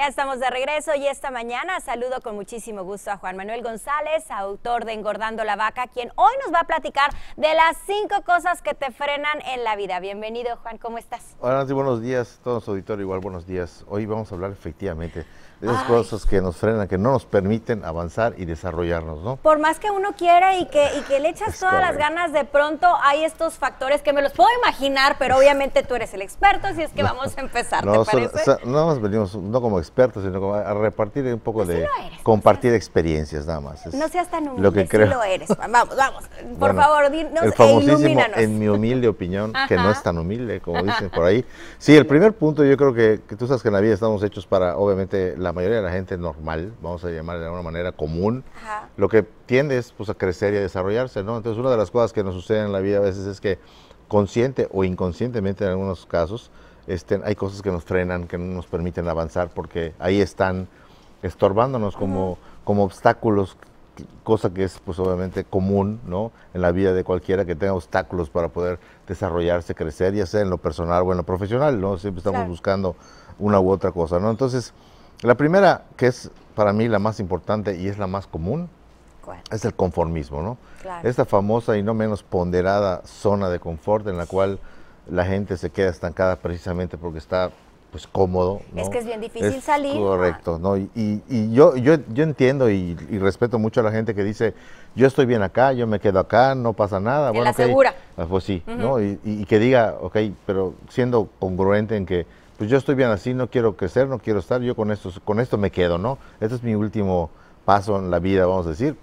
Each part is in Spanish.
Ya estamos de regreso y esta mañana saludo con muchísimo gusto a Juan Manuel González, autor de Engordando la Vaca, quien hoy nos va a platicar de las cinco cosas que te frenan en la vida. Bienvenido, Juan, ¿cómo estás? Hola, Nancy, buenos días. Todos los igual, buenos días. Hoy vamos a hablar efectivamente esas cosas que nos frenan, que no nos permiten avanzar y desarrollarnos, ¿no? Por más que uno quiera y que, que le echas todas las ganas, de pronto hay estos factores que me los puedo imaginar, pero obviamente tú eres el experto, así es que vamos a empezar, no, ¿te parece? no más venimos, no como expertos, sino como a repartir un poco pues de, pues compartir experiencias nada más. no seas tan humilde, lo que creo. lo eres, vamos, vamos, por favor, dinos el e famosísimo, en mi humilde opinión, que no es tan humilde, como dicen por ahí. Sí, el primer punto yo creo que, que tú sabes que en la vida estamos hechos para, obviamente, la la mayoría de la gente normal, vamos a llamar de alguna manera común, lo que tiende es pues, a crecer y a desarrollarse, ¿no? Entonces, una de las cosas que nos sucede en la vida a veces es que consciente o inconscientemente en algunos casos, este, hay cosas que nos frenan, que no nos permiten avanzar porque ahí están estorbándonos como, como obstáculos, cosa que es pues obviamente común ¿no? en la vida de cualquiera que tenga obstáculos para poder desarrollarse, crecer, ya sea en lo personal o en lo profesional, ¿no? Siempre estamos buscando una u otra cosa, ¿no? Entonces, la primera, que es para mí la más importante y es la más común, es el conformismo, ¿no? Esta famosa y no menos ponderada zona de confort en la cual la gente se queda estancada precisamente porque está pues cómodo. Es que es bien difícil salir. Correcto, ¿no? Y, yo, yo, yo, entiendo y, respeto mucho a la gente que dice, yo estoy bien acá, yo me quedo acá, no pasa nada. la ah, Pues sí, ¿no? Y, que diga, ok, pero siendo congruente en que pues yo estoy bien así, no quiero crecer, no quiero estar, yo con esto, con esto me quedo, ¿no? Este es mi último paso en la vida, vamos a decir,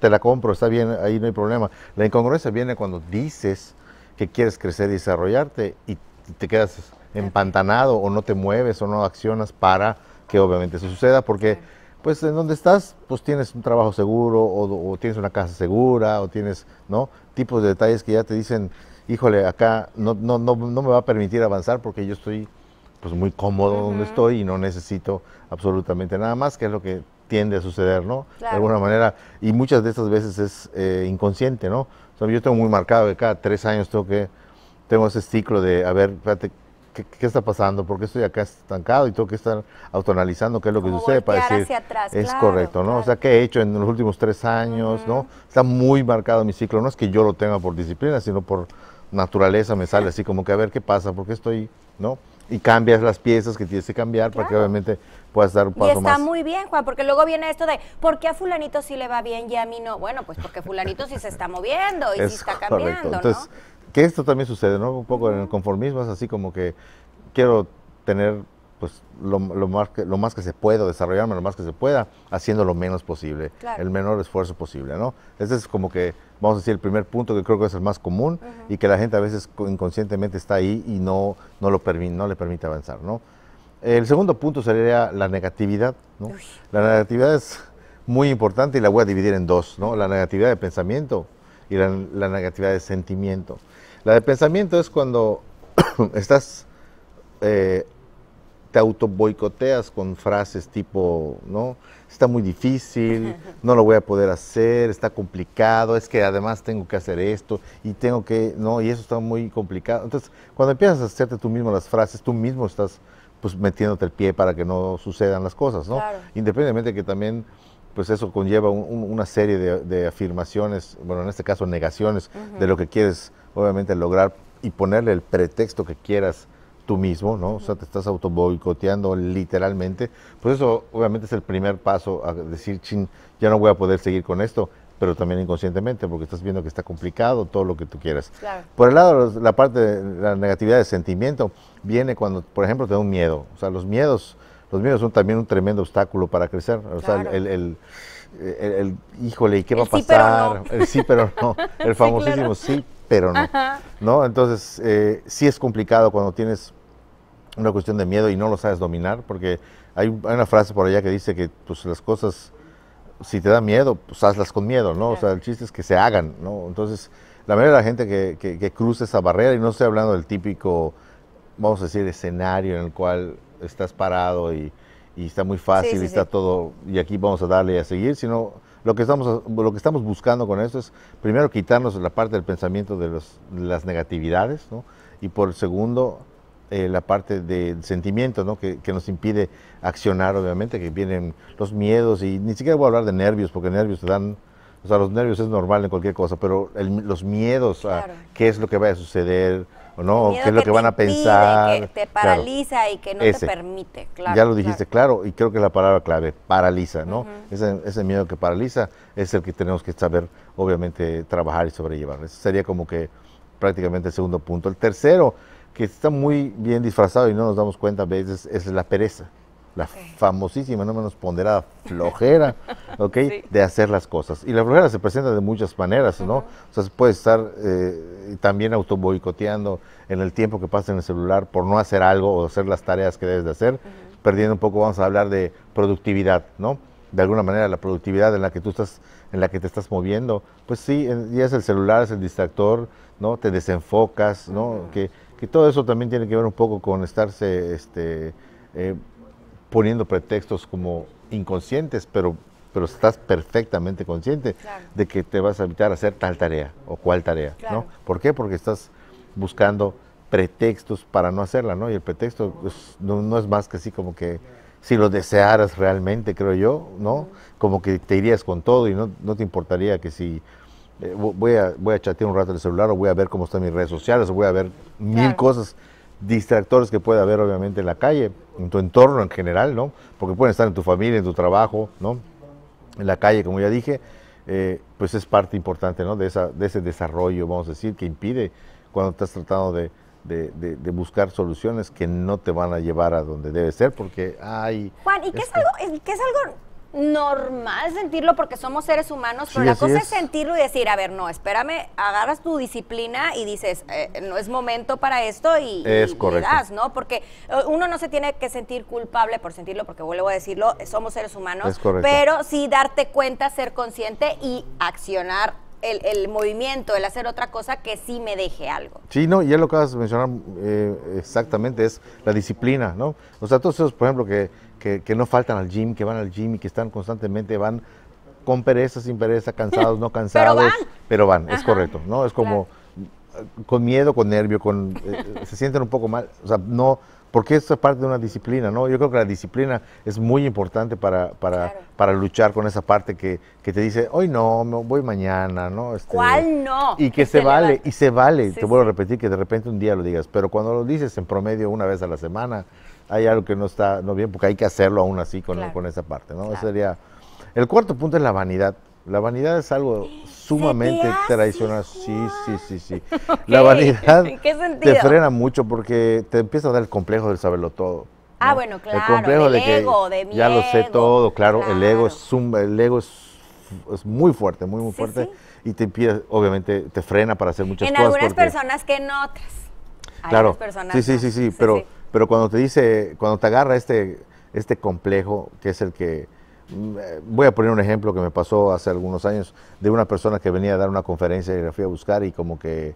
te, la compro, está bien, ahí no hay problema. La incongruencia viene cuando dices que quieres crecer y desarrollarte y te quedas empantanado o no te mueves o no accionas para que obviamente eso suceda, porque pues en donde estás, pues tienes un trabajo seguro o, tienes una casa segura o tienes, ¿no? Tipos de detalles que ya te dicen, híjole, acá no, no, no me va a permitir avanzar porque yo estoy pues muy cómodo donde estoy y no necesito absolutamente nada más, que es lo que tiende a suceder, ¿no? De alguna manera, y muchas de estas veces es eh, inconsciente, ¿no? O yo tengo muy marcado que cada tres años tengo que, tengo ese ciclo de, a ver, espérate, ¿Qué, está pasando? porque estoy acá estancado y tengo que estar autoanalizando qué es lo que sucede para decir es correcto, ¿no? O sea, ¿qué he hecho en los últimos tres años, no? Está muy marcado mi ciclo, no es que yo lo tenga por disciplina, sino por naturaleza me sale así como que a ver qué pasa, porque estoy, ¿no? y cambias las piezas que tienes que cambiar para que obviamente puedas dar un paso más. Y está muy bien, Juan, porque luego viene esto de, ¿por qué a fulanito sí le va bien y a mí no? Bueno, pues porque fulanito sí se está moviendo y sí está cambiando, Entonces, que esto también sucede, ¿no? Un poco en el conformismo, es así como que quiero tener pues lo, más que, lo más que se pueda, desarrollarme lo más que se pueda, haciendo lo menos posible, el menor esfuerzo posible, ¿no? Ese es como que, vamos a decir, el primer punto que creo que es el más común y que la gente a veces inconscientemente está ahí y no, no, lo no le permite avanzar, ¿no? El segundo punto sería la negatividad, ¿no? La negatividad es muy importante y la voy a dividir en dos, ¿no? La negatividad de pensamiento y la, negatividad de sentimiento. La de pensamiento es cuando estás... Eh, te auto boicoteas con frases tipo, ¿no? Está muy difícil, no lo voy a poder hacer, está complicado, es que además tengo que hacer esto y tengo que, no, y eso está muy complicado. Entonces, cuando empiezas a hacerte tú mismo las frases, tú mismo estás pues metiéndote el pie para que no sucedan las cosas, ¿no? Independientemente que también pues eso conlleva una serie de, afirmaciones, bueno, en este caso negaciones de lo que quieres obviamente lograr y ponerle el pretexto que quieras tú mismo, ¿no? O sea, te estás auto literalmente. Pues eso obviamente es el primer paso a decir, chin, ya no voy a poder seguir con esto, pero también inconscientemente, porque estás viendo que está complicado, todo lo que tú quieras. Por el lado, la parte de la negatividad de sentimiento viene cuando, por ejemplo, te da un miedo. O sea, los miedos, los miedos son también un tremendo obstáculo para crecer. O sea, el, el, el, híjole, ¿y qué va a pasar? Sí, El sí, pero no. El famosísimo sí, pero no. ¿No? Entonces, eh, sí es complicado cuando tienes una cuestión de miedo y no lo sabes dominar, porque hay, una frase por allá que dice que pues, las cosas, si te da miedo, pues hazlas con miedo, ¿no? O sea, el chiste es que se hagan, ¿no? Entonces, la mayoría de la gente que, que, cruza esa barrera, y no estoy hablando del típico, vamos a decir, escenario en el cual estás parado y, y está muy fácil y está todo, y aquí vamos a darle a seguir, sino lo que estamos lo que estamos buscando con esto es primero quitarnos la parte del pensamiento de, de las negatividades ¿no? y por segundo eh, la parte del sentimiento, ¿no? Que, nos impide accionar, obviamente, que vienen los miedos y ni siquiera voy a hablar de nervios, porque nervios te dan, o sea, los nervios es normal en cualquier cosa, pero los miedos a qué es lo que va a suceder o no, qué es lo que, van a pensar. Que te paraliza y que no te permite, Ya lo dijiste, claro. y creo que es la palabra clave, paraliza, ¿no? ese, miedo que paraliza es el que tenemos que saber, obviamente, trabajar y sobrellevar. Ese sería como que prácticamente el segundo punto. El tercero que está muy bien disfrazado y no nos damos cuenta a veces es la pereza, la famosísima, no menos ponderada flojera, ¿ok? De hacer las cosas. Y la flojera se presenta de muchas maneras, ¿no? O sea, se puede estar eh, también auto en el tiempo que pasa en el celular por no hacer algo o hacer las tareas que debes de hacer, perdiendo un poco, vamos a hablar de productividad, ¿no? de alguna manera la productividad en la que tú estás, en la que te estás moviendo, pues sí, ya es el celular, es el distractor, ¿no? Te desenfocas, ¿no? Y todo eso también tiene que ver un poco con estarse este, eh, poniendo pretextos como inconscientes, pero, pero estás perfectamente consciente de que te vas a evitar hacer tal tarea o cual tarea, ¿no? ¿Por qué? Porque estás buscando pretextos para no hacerla, ¿no? Y el pretexto no, es más que así como que si lo desearas realmente, creo yo, ¿no? Como que te irías con todo y no te importaría que si eh, voy, a, voy a chatear un rato en el celular o voy a ver cómo están mis redes sociales o voy a ver mil cosas distractores que puede haber obviamente en la calle, en tu entorno en general, ¿no? Porque pueden estar en tu familia, en tu trabajo, ¿no? En la calle, como ya dije, eh, pues es parte importante, ¿no? De, esa, de ese desarrollo, vamos a decir, que impide cuando estás tratando de, buscar soluciones que no te van a llevar a donde debe ser, porque hay... Juan, ¿y qué es, algo, qué es algo normal sentirlo porque somos seres humanos, pero la cosa es. sentirlo y decir, a ver, no, espérame, agarras tu disciplina y dices, eh, no es momento para esto y, es ¿no? Porque eh, uno no se tiene que sentir culpable por sentirlo, porque vuelvo a decirlo, somos seres humanos, pero sí darte cuenta, ser consciente y accionar el, movimiento, el hacer otra cosa que sí me deje algo. Sí, no, ya lo acabas de mencionar eh, exactamente, es la disciplina, ¿no? O sea, todos esos, por ejemplo, que, que, no faltan al gym, que van al gym y que están constantemente, van con pereza, sin pereza, cansados, no cansados, pero van, pero van es correcto, ¿no? Es como eh, con miedo, con nervio, con eh, se sienten un poco mal, o sea, no porque eso es parte de una disciplina, ¿no? Yo creo que la disciplina es muy importante para, para, para luchar con esa parte que, que, te dice, hoy no, voy mañana, ¿no? Este, ¿Cuál no? Y que se, vale, y se vale, te vuelvo a repetir, que de repente un día lo digas, pero cuando lo dices en promedio una vez a la semana, hay algo que no está no bien, porque hay que hacerlo aún así con, con esa parte, ¿no? Ese sería... El cuarto punto es la vanidad. La vanidad es algo sumamente tradicional. Sí, sí, sí, sí. La vanidad te frena mucho porque te empieza a dar el complejo del saberlo todo. Ah, bueno, claro. El complejo de que ya lo sé todo, claro, El ego es un, el ego es, muy fuerte, muy muy fuerte y te impide, obviamente, te frena para hacer muchas cosas. En algunas personas que en otras. Claro. sí, sí, sí, sí, sí, pero pero cuando te dice, cuando te agarra este este complejo que es el que Mm, eh, voy a poner un ejemplo que me pasó hace algunos años de una persona que venía a dar una conferencia y la fui a buscar y como que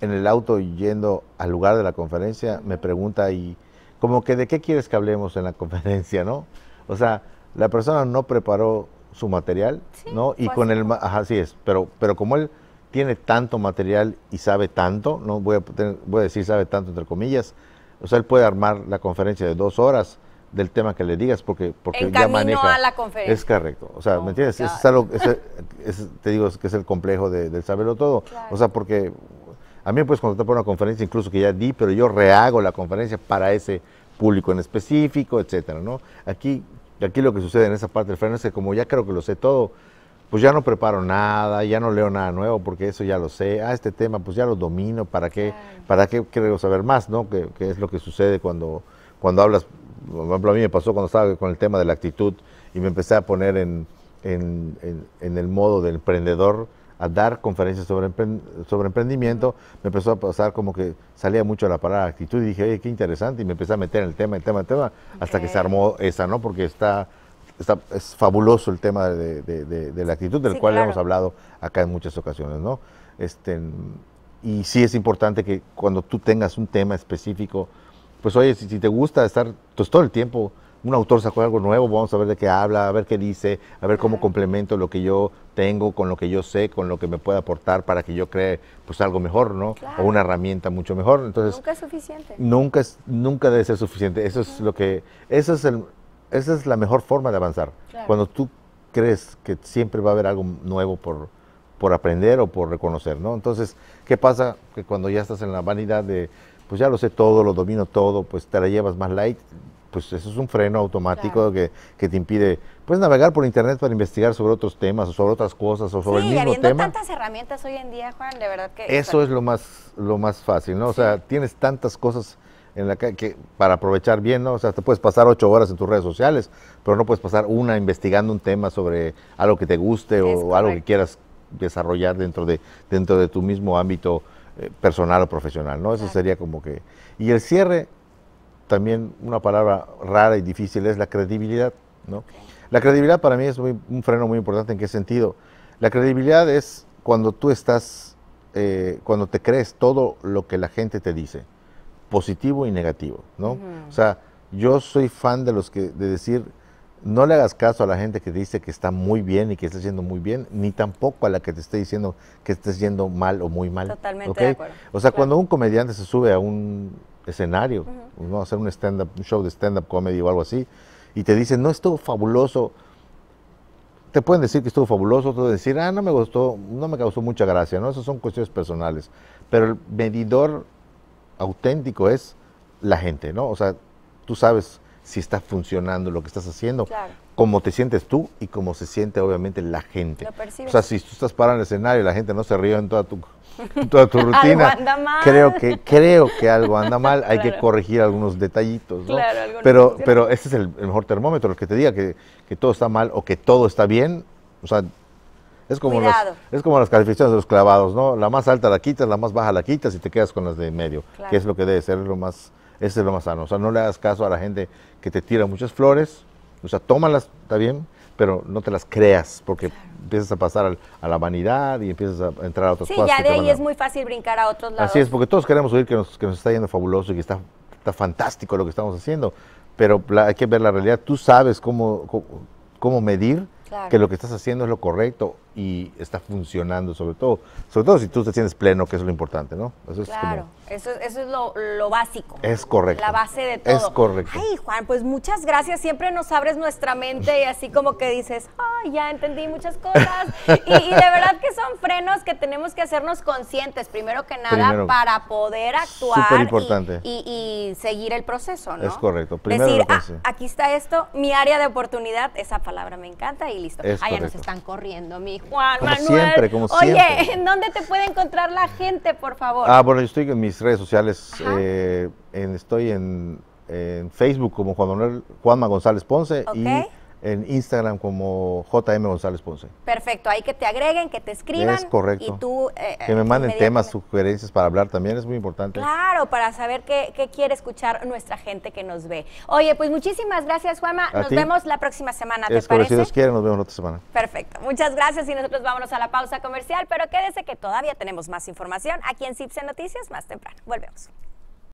en el auto yendo al lugar de la conferencia me pregunta y como que de qué quieres que hablemos en la conferencia, ¿no? O sea, la persona no preparó su material, ¿no? Y con el así es, pero pero como él tiene tanto material y sabe tanto, no voy a, voy a decir sabe tanto entre comillas, o sea, él puede armar la conferencia de dos horas del tema que le digas porque porque en ya maneja es correcto o sea me oh, entiendes es algo, te digo que es el complejo de, del saberlo todo o sea porque a mí me puedes contratar para una conferencia incluso que ya di pero yo rehago la conferencia para ese público en específico etcétera no aquí aquí lo que sucede en esa parte del freno es que como ya creo que lo sé todo pues ya no preparo nada, ya no leo nada nuevo porque eso ya lo sé, ah, este tema pues ya lo domino, ¿para qué, ¿para qué quiero saber más? ¿no? Que, es lo que sucede cuando, cuando hablas por ejemplo, a mí me pasó cuando estaba con el tema de la actitud y me empecé a poner en, en, en, el modo del emprendedor, a dar conferencias sobre, sobre emprendimiento, me empezó a pasar como que salía mucho la palabra actitud y dije, oye, qué interesante, y me empecé a meter en el tema, el tema, el tema, hasta que se armó esa, ¿no? Porque está, está es fabuloso el tema de, de, la actitud, del cual hemos hablado acá en muchas ocasiones, ¿no? Este, y sí es importante que cuando tú tengas un tema específico, pues oye, si, te gusta estar pues, todo el tiempo, un autor sacó algo nuevo, vamos a ver de qué habla, a ver qué dice, a ver cómo complemento lo que yo tengo con lo que yo sé, con lo que me pueda aportar para que yo cree pues algo mejor, ¿no? O una herramienta mucho mejor. Entonces, nunca es suficiente. Nunca, es, nunca debe ser suficiente. Eso es lo que, eso es el, esa es la mejor forma de avanzar. Cuando tú crees que siempre va a haber algo nuevo por, por aprender o por reconocer, ¿no? Entonces, ¿qué pasa? Que cuando ya estás en la vanidad de pues ya lo sé todo, lo domino todo, pues te la llevas más light, pues eso es un freno automático que, te impide, puedes navegar por internet para investigar sobre otros temas o sobre otras cosas o sobre el mismo habiendo tantas herramientas hoy en día, Juan, de verdad que... Eso es lo más, lo más fácil, ¿no? O sea, tienes tantas cosas en la que, para aprovechar bien, ¿no? O sea, te puedes pasar ocho horas en tus redes sociales, pero no puedes pasar una investigando un tema sobre algo que te guste o algo que quieras desarrollar dentro de, dentro de tu mismo ámbito eh, personal o profesional, ¿no? Eso sería como que... Y el cierre, también una palabra rara y difícil, es la credibilidad, ¿no? La credibilidad para mí es un freno muy importante. ¿En qué sentido? La credibilidad es cuando tú estás, eh, cuando te crees todo lo que la gente te dice, positivo y negativo, ¿no? O sea, yo soy fan de los que, de decir no le hagas caso a la gente que dice que está muy bien y que está yendo muy bien, ni tampoco a la que te esté diciendo que estés yendo mal o muy mal. Totalmente de acuerdo. O sea, cuando un comediante se sube a un escenario, hacer un stand-up, un show de stand-up comedy o algo así, y te dice, no, estuvo fabuloso, te pueden decir que estuvo fabuloso, pueden decir, ah, no me gustó, no me causó mucha gracia, ¿no? Esas son cuestiones personales. Pero el medidor auténtico es la gente, ¿no? O sea, tú sabes si está funcionando lo que estás haciendo, cómo te sientes tú y cómo se siente obviamente la gente. o sea, si tú estás parado en el escenario y la gente no se ríe en toda tu, toda tu rutina, creo que creo que algo anda mal, hay que corregir algunos detallitos, ¿no? pero pero ese es el, mejor termómetro, el que te diga que, que, todo está mal o que todo está bien, o sea, es como, es como las calificaciones de los clavados, ¿no? La más alta la quitas, la más baja la quitas y te quedas con las de medio, que es lo que debe ser lo más ese es lo más sano. O sea, no le das caso a la gente que te tira muchas flores. O sea, tómalas, está bien, pero no te las creas, porque empiezas a pasar a la vanidad y empiezas a entrar a otros. sí, cosas. Sí, ya de ahí es muy fácil brincar a otros lados. Así es, porque todos queremos oír que nos, que está yendo fabuloso y que está, fantástico lo que estamos haciendo, pero hay que ver la realidad. Tú sabes cómo, cómo medir que lo que estás haciendo es lo correcto y está funcionando sobre todo. Sobre todo si tú te sientes pleno, que es lo importante, ¿no? Eso es claro, eso, es lo, básico. Es correcto. La base de todo. Es correcto. Ay, Juan, pues muchas gracias. Siempre nos abres nuestra mente y así como que dices, ay, ya entendí muchas cosas. y de verdad son frenos que tenemos que hacernos conscientes, primero que nada, para poder actuar y, seguir el proceso, Es correcto. Primero Decir, ah, aquí está esto, mi área de oportunidad, esa palabra me encanta y listo. Es ya nos están corriendo, mi Juan Manuel. Siempre, como Oye, ¿en dónde te puede encontrar la gente, por favor? Ah, bueno, yo estoy en mis redes sociales, eh, en, estoy en, Facebook como Juan Manuel Juanma González Ponce en Instagram como JM González Ponce. Perfecto, ahí que te agreguen, que te escriban. correcto. Y tú, eh, que me manden temas, sugerencias para hablar también, es muy importante. Claro, para saber qué, quiere escuchar nuestra gente que nos ve. Oye, pues muchísimas gracias, Juanma. nos vemos la próxima semana, ¿te parece? Si Dios quiere, nos vemos la otra semana. Perfecto, muchas gracias y nosotros vámonos a la pausa comercial, pero quédese que todavía tenemos más información aquí en CIPSE Noticias más temprano. Volvemos.